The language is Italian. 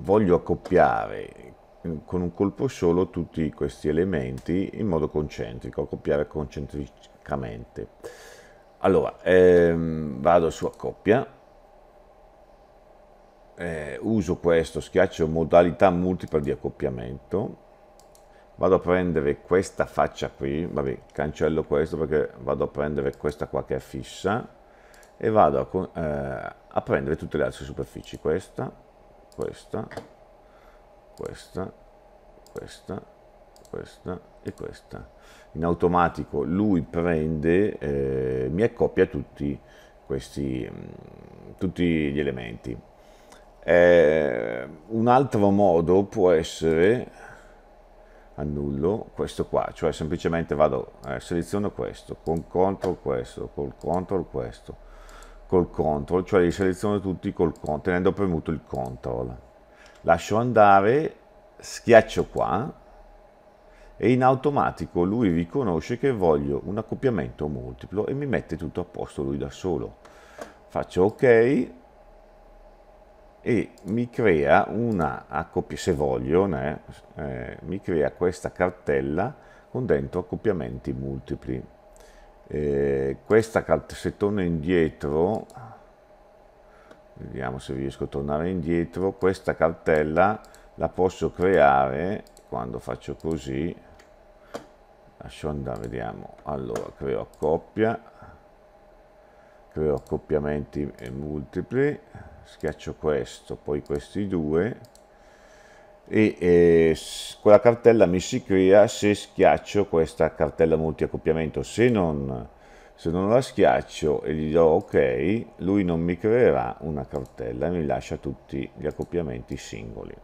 voglio accoppiare eh, con un colpo solo tutti questi elementi in modo concentrico, accoppiare concentricamente. Allora, ehm, vado su accoppia, eh, uso questo, schiaccio modalità multipla di accoppiamento, vado a prendere questa faccia qui, vabbè, cancello questo perché vado a prendere questa qua che è fissa e vado a, eh, a prendere tutte le altre superfici, questa, questa, questa, questa, questa e questa. In automatico lui prende, eh, mi accoppia tutti, questi, mm, tutti gli elementi. Eh, un altro modo può essere annullo questo qua, cioè semplicemente vado, eh, seleziono questo, con CTRL questo, col CTRL questo, col CTRL, cioè li seleziono tutti col CTRL, tenendo premuto il CTRL. Lascio andare, schiaccio qua e in automatico lui riconosce che voglio un accoppiamento multiplo e mi mette tutto a posto lui da solo. Faccio ok e mi crea una accoppiamento, se voglio, né? eh, mi crea questa cartella con dentro accoppiamenti multipli eh, questa carta se torno indietro vediamo se riesco a tornare indietro questa cartella la posso creare quando faccio così lascio andare vediamo allora creo coppia creo accoppiamenti e multipli schiaccio questo poi questi due e eh, quella cartella mi si crea se schiaccio questa cartella multiaccoppiamento. Se non, se non la schiaccio e gli do ok, lui non mi creerà una cartella mi lascia tutti gli accoppiamenti singoli.